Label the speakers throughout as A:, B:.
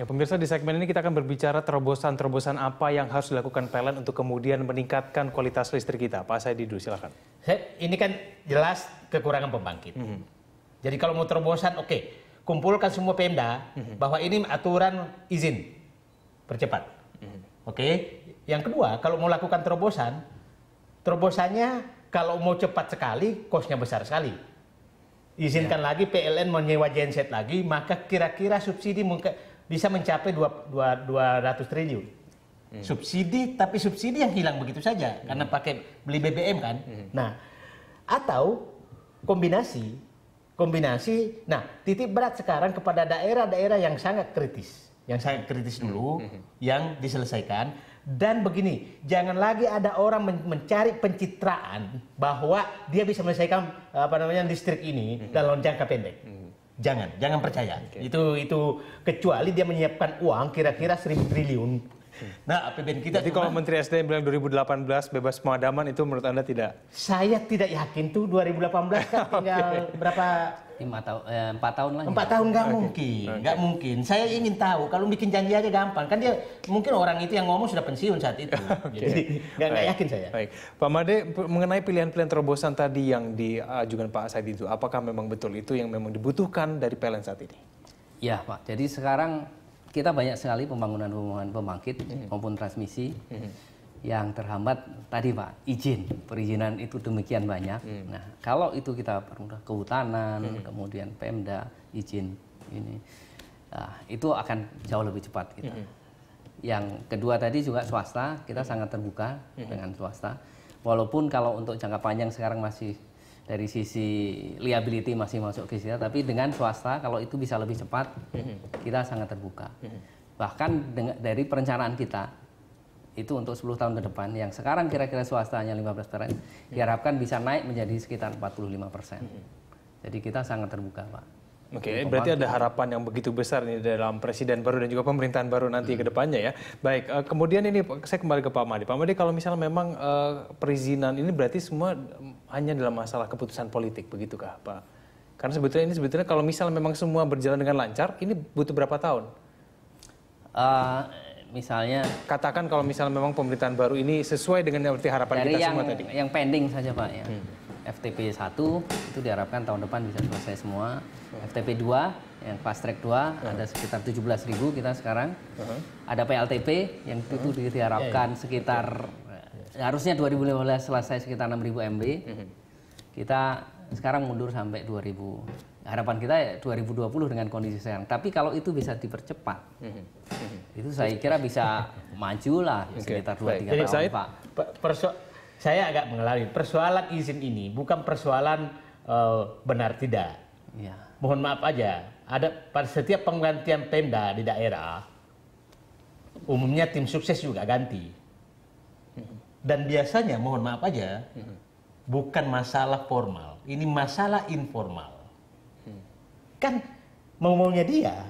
A: Ya, pemirsa di segmen ini kita akan berbicara terobosan-terobosan apa yang harus dilakukan PLN untuk kemudian meningkatkan kualitas listrik kita. Pak saya Didu, silakan. Ini
B: kan jelas kekurangan pembangkit. Mm -hmm. Jadi kalau mau terobosan, oke, okay. kumpulkan semua Pemda mm -hmm. bahwa ini aturan izin percepat. Mm -hmm. Oke. Okay. Yang kedua, kalau mau lakukan terobosan, terobosannya kalau mau cepat sekali, kosnya besar sekali izinkan ya. lagi PLN menyewa genset lagi, maka kira-kira subsidi mungkin bisa mencapai 200 triliun. Hmm. Subsidi tapi subsidi yang hilang begitu saja hmm. karena pakai beli BBM kan. Hmm. Nah, atau kombinasi kombinasi. Nah, titik berat sekarang kepada daerah-daerah yang sangat kritis, yang sangat kritis dulu hmm. hmm. yang diselesaikan dan begini, jangan lagi ada orang mencari pencitraan bahwa dia bisa menyelesaikan apa namanya listrik ini hmm. dalam jangka pendek. Hmm Jangan, jangan percaya. Itu itu kecuali dia menyiapkan uang kira-kira 1000 triliun
A: Nah, APBN kita Jadi cuma, kalau kan- Menteri SDM bilang 2018 bebas pemadaman itu menurut Anda tidak?
B: Saya tidak yakin tuh 2018 kan tinggal okay. berapa
C: lima tahun eh, empat tahun
B: lagi empat tahun nggak okay.
A: mungkin nggak
B: okay. mungkin saya ingin tahu kalau bikin janji aja gampang kan dia mungkin orang itu yang ngomong sudah pensiun saat itu
A: okay. jadi nggak yakin saya baik pak Made mengenai pilihan-pilihan terobosan tadi yang diajukan Pak Said itu apakah memang betul itu yang memang dibutuhkan dari PLN saat ini
C: ya pak jadi sekarang kita banyak sekali pembangunan-pembangunan pembangkit mm -hmm. maupun transmisi mm -hmm. yang terhambat tadi Pak izin perizinan itu demikian banyak. Mm -hmm. Nah kalau itu kita permudah kehutanan mm -hmm. kemudian Pemda izin ini nah, itu akan jauh lebih cepat kita. Mm -hmm. Yang kedua tadi juga swasta kita mm -hmm. sangat terbuka mm -hmm. dengan swasta walaupun kalau untuk jangka panjang sekarang masih dari sisi liability masih masuk ke kita, tapi dengan swasta kalau itu bisa lebih cepat, mhm. kita sangat terbuka. Mhm. Bahkan dari perencanaan kita, itu untuk 10 tahun ke depan, yang sekarang kira-kira swasta hanya 15 persen, mhm. diharapkan bisa naik menjadi sekitar 45 persen. Jadi kita sangat terbuka, Pak.
A: Oke, okay, berarti ada harapan yang begitu besar nih dalam presiden baru dan juga pemerintahan baru nanti hmm. ke depannya ya. Baik, eh, kemudian ini saya kembali ke Pak Madi. Pak Madi kalau misalnya memang eh, perizinan ini berarti semua hanya dalam masalah keputusan politik, begitukah Pak? Karena sebetulnya ini sebetulnya kalau misalnya memang semua berjalan dengan lancar, ini butuh berapa tahun? Uh, misalnya katakan kalau misalnya memang pemerintahan
C: baru ini sesuai dengan arti harapan kita yang, semua tadi. Yang pending saja Pak ya. Hmm. FTP 1 itu diharapkan tahun depan bisa selesai semua. Hmm. FTP 2 yang fast track 2 hmm. ada sekitar belas ribu kita sekarang. Hmm. Ada PLTP yang itu hmm. diharapkan ya, ya. sekitar harusnya 2015 selesai sekitar 6000 MB. Mhm. Kita sekarang mundur sampai 2000. Harapan kita ya 2020 dengan kondisi sekarang. Tapi kalau itu bisa dipercepat, mhm. Mhm. itu saya kira bisa maju lah okay. sekitar 2-3 tahun saya, Pak. Perso- saya agak mengalami persoalan izin ini bukan persoalan
B: uh, benar tidak. Ya. Mohon maaf aja, ada pada setiap penggantian Pemda di daerah, umumnya tim sukses juga ganti. Dan biasanya, mohon maaf aja, hmm. bukan masalah formal, ini masalah informal. Hmm. Kan mau maunya dia,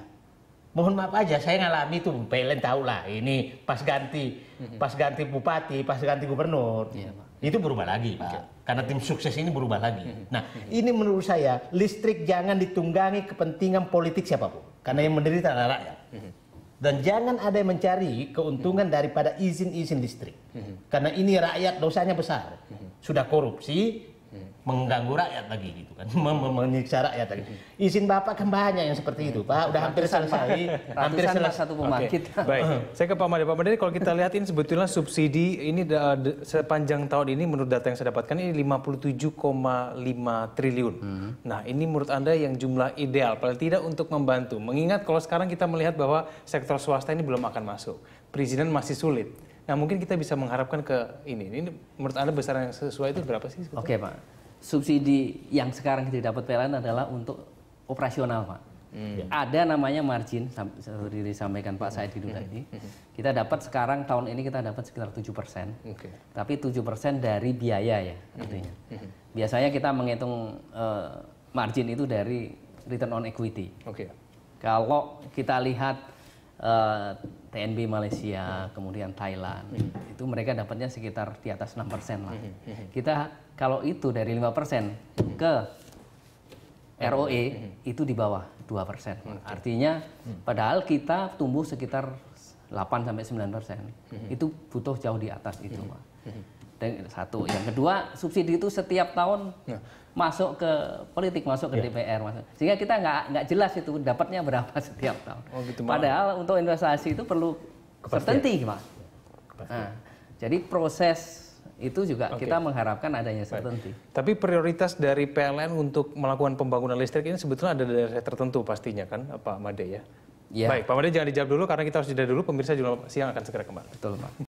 B: mohon maaf aja, saya ngalami tuh, Pelen tahu lah, ini pas ganti, hmm. pas ganti bupati, pas ganti gubernur, ya, itu berubah lagi, Pak. Karena tim sukses ini berubah lagi. Hmm. Nah, hmm. ini menurut saya listrik jangan ditunggangi kepentingan politik siapapun, karena yang menderita adalah rakyat. Hmm. Dan jangan ada yang mencari keuntungan daripada izin-izin listrik. Hmm. Karena ini rakyat dosanya besar. Hmm. Sudah korupsi, mengganggu rakyat lagi gitu kan mem menyiksa rakyat lagi izin bapak kan banyak yang seperti itu pak udah hampir
A: selesai hampir selesai satu pemakit okay. baik saya ke Pak Made Pak Made kalau kita lihat ini sebetulnya subsidi ini sepanjang tahun ini menurut data yang saya dapatkan ini 57,5 triliun hmm. nah ini menurut anda yang jumlah ideal paling tidak untuk membantu mengingat kalau sekarang kita melihat bahwa sektor swasta ini belum akan masuk perizinan masih sulit Nah mungkin kita bisa
C: mengharapkan ke ini. Ini menurut Anda besaran yang sesuai itu berapa sih? Oke okay, Pak subsidi yang sekarang kita dapat PLN adalah untuk operasional pak. Hmm. Ya. Ada namanya margin, seperti disampaikan Pak Said itu tadi. Hmm. Hmm. Hmm. Kita dapat sekarang tahun ini kita dapat sekitar tujuh persen. Okay. Tapi tujuh persen dari biaya ya artinya. Biasanya kita menghitung uh, margin itu dari return on equity. Okay. Kalau kita lihat uh, eh, TNB Malaysia, kemudian Thailand. Hmm. Itu mereka dapatnya sekitar di atas 6% lah. Hmm, hmm, kita kalau itu dari 5% persen ke ROE itu di bawah 2%. Artinya padahal kita tumbuh sekitar 8 sampai 9%. Itu butuh jauh di atas itu, Pak satu. Yang kedua, subsidi itu setiap tahun ya. masuk ke politik, masuk ke ya. DPR, masuk. Sehingga kita nggak nggak jelas itu dapatnya berapa setiap tahun. Oh, gitu, Padahal malam. untuk investasi itu perlu certainty, Mas. Nah, jadi proses itu juga okay. kita mengharapkan adanya tertentu
A: Tapi prioritas dari PLN untuk melakukan pembangunan listrik ini sebetulnya ada daerah tertentu pastinya kan, Pak Made ya? Ya. Baik, Pak Made jangan dijawab dulu karena kita harus jeda dulu. Pemirsa juga siang akan segera kembali.
C: Betul, Pak.